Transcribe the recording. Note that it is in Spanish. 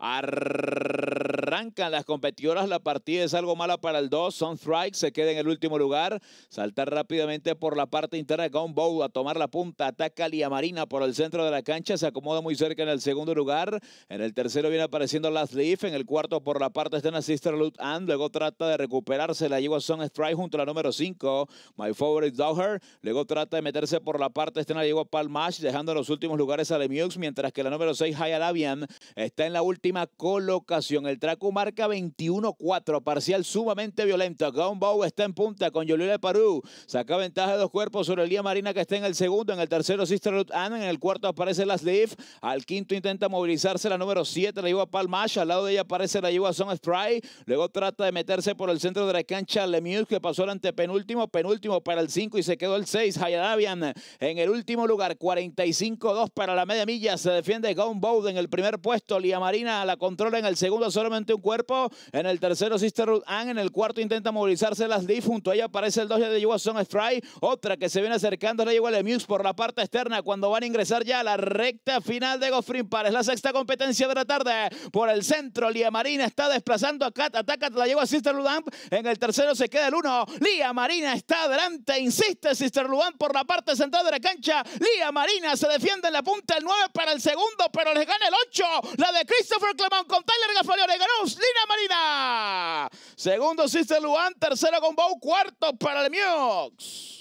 Ar... Arrancan las competidoras, la partida es algo mala para el 2. Strike se queda en el último lugar. Saltar rápidamente por la parte interna de Bow a tomar la punta. Ataca Lia Marina por el centro de la cancha. Se acomoda muy cerca en el segundo lugar. En el tercero viene apareciendo las Leaf. En el cuarto por la parte externa Sister Loot and. Luego trata de recuperarse. La lleva strike junto a la número 5. My Favorite Daughter. Luego trata de meterse por la parte externa. Llegó Palmash dejando los últimos lugares a Lemux. Mientras que la número 6 Arabian, está en la última colocación. El track marca 21-4, parcial sumamente violento. Gaunbow está en punta con Yolila Parú. Saca ventaja de dos cuerpos sobre Lía Marina que está en el segundo, en el tercero Sister Ruth Anne, en el cuarto aparece Las Leaf, al quinto intenta movilizarse la número 7, la lleva Palmash, al lado de ella aparece la lleva Son Spry, luego trata de meterse por el centro de la cancha Lemieux que pasó al antepenúltimo, penúltimo para el 5 y se quedó el 6, Hayadavian en el último lugar, 45-2 para la media milla, se defiende Gaunbow en el primer puesto, Lía Marina la controla en el segundo solamente un cuerpo. En el tercero, Sister Luan En el cuarto intenta movilizarse las Leaf. Junto a ella aparece el 2 de Son Fry Otra que se viene acercando la igual Muse por la parte externa cuando van a ingresar ya a la recta final de para es La sexta competencia de la tarde. Por el centro, Lía Marina está desplazando a Ataca, la lleva Sister Luan En el tercero se queda el uno Lía Marina está adelante. Insiste Sister Luan por la parte central de la cancha. Lía Marina se defiende en la punta. El 9 para el segundo, pero les gana el 8. La de Christopher Clement con Tyler Gaffalione. Ganó Lina Marina. Segundo, Sister Luan. Tercero, Gombau. Cuarto, para el Miox.